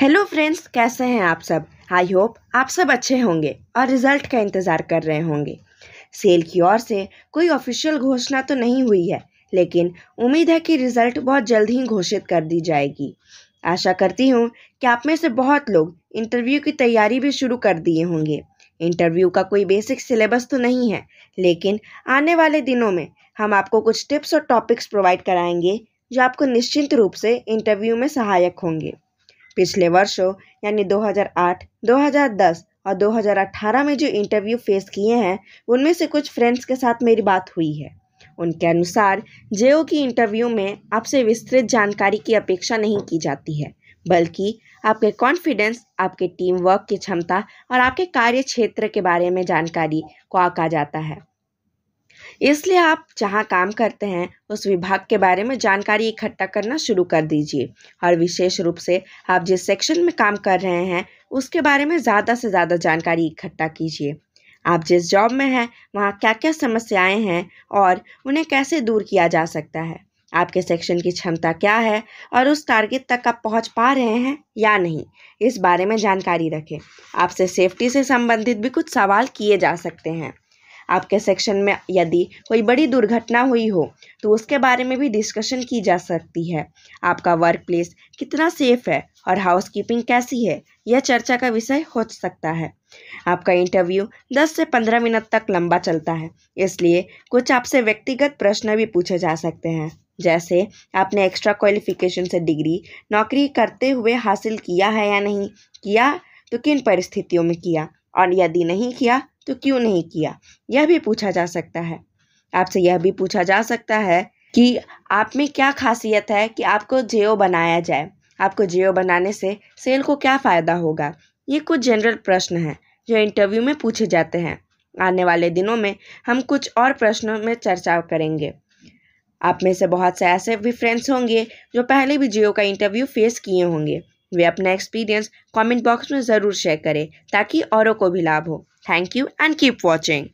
hello friends कैसे हैं आप सब आई होप आप सब अच्छे होंगे और रिजल्ट का इंतज़ार कर रहे होंगे सेल की ओर से कोई ऑफिशियल घोषणा तो नहीं हुई है लेकिन उम्मीद है कि रिज़ल्ट बहुत जल्द ही घोषित कर दी जाएगी आशा करती हूँ कि आप में से बहुत लोग इंटरव्यू की तैयारी भी शुरू कर दिए होंगे इंटरव्यू का कोई बेसिक सिलेबस तो नहीं है लेकिन आने वाले दिनों में हम आपको कुछ टिप्स और टॉपिक्स प्रोवाइड कराएंगे जो आपको निश्चिंत रूप से इंटरव्यू में सहायक होंगे पिछले वर्षों यानी 2008, 2010 और 2018 में जो इंटरव्यू फेस किए हैं उनमें से कुछ फ्रेंड्स के साथ मेरी बात हुई है उनके अनुसार जेओ की इंटरव्यू में आपसे विस्तृत जानकारी की अपेक्षा नहीं की जाती है बल्कि आपके कॉन्फिडेंस आपके टीम वर्क की क्षमता और आपके कार्य क्षेत्र के बारे में जानकारी को आका जाता है इसलिए आप जहाँ काम करते हैं उस विभाग के बारे में जानकारी इकट्ठा करना शुरू कर दीजिए और विशेष रूप से आप जिस सेक्शन में काम कर रहे हैं उसके बारे में ज़्यादा से ज़्यादा जानकारी इकट्ठा कीजिए आप जिस जॉब में हैं वहाँ क्या क्या समस्याएं हैं और उन्हें कैसे दूर किया जा सकता है आपके सेक्शन की क्षमता क्या है और उस टारगेट तक आप पहुंच पा रहे हैं या नहीं इस बारे में जानकारी रखें आपसे सेफ्टी से संबंधित भी कुछ सवाल किए जा सकते हैं आपके सेक्शन में यदि कोई बड़ी दुर्घटना हुई हो तो उसके बारे में भी डिस्कशन की जा सकती है आपका वर्क प्लेस कितना सेफ है और हाउसकीपिंग कैसी है यह चर्चा का विषय हो सकता है आपका इंटरव्यू 10 से 15 मिनट तक लंबा चलता है इसलिए कुछ आपसे व्यक्तिगत प्रश्न भी पूछे जा सकते हैं जैसे आपने एक्स्ट्रा क्वालिफिकेशन से डिग्री नौकरी करते हुए हासिल किया है या नहीं किया तो किन परिस्थितियों में किया और यदि नहीं किया तो क्यों नहीं किया यह भी पूछा जा सकता है आपसे यह भी पूछा जा सकता है कि आप में क्या खासियत है कि आपको जेओ बनाया जाए आपको जेओ बनाने से सेल को क्या फ़ायदा होगा ये कुछ जनरल प्रश्न हैं जो इंटरव्यू में पूछे जाते हैं आने वाले दिनों में हम कुछ और प्रश्नों में चर्चा करेंगे आप में से बहुत से ऐसे भी फ्रेंड्स होंगे जो पहले भी जियो का इंटरव्यू फेस किए होंगे वे अपना एक्सपीरियंस कमेंट बॉक्स में ज़रूर शेयर करें ताकि औरों को भी लाभ हो thank you and keep watching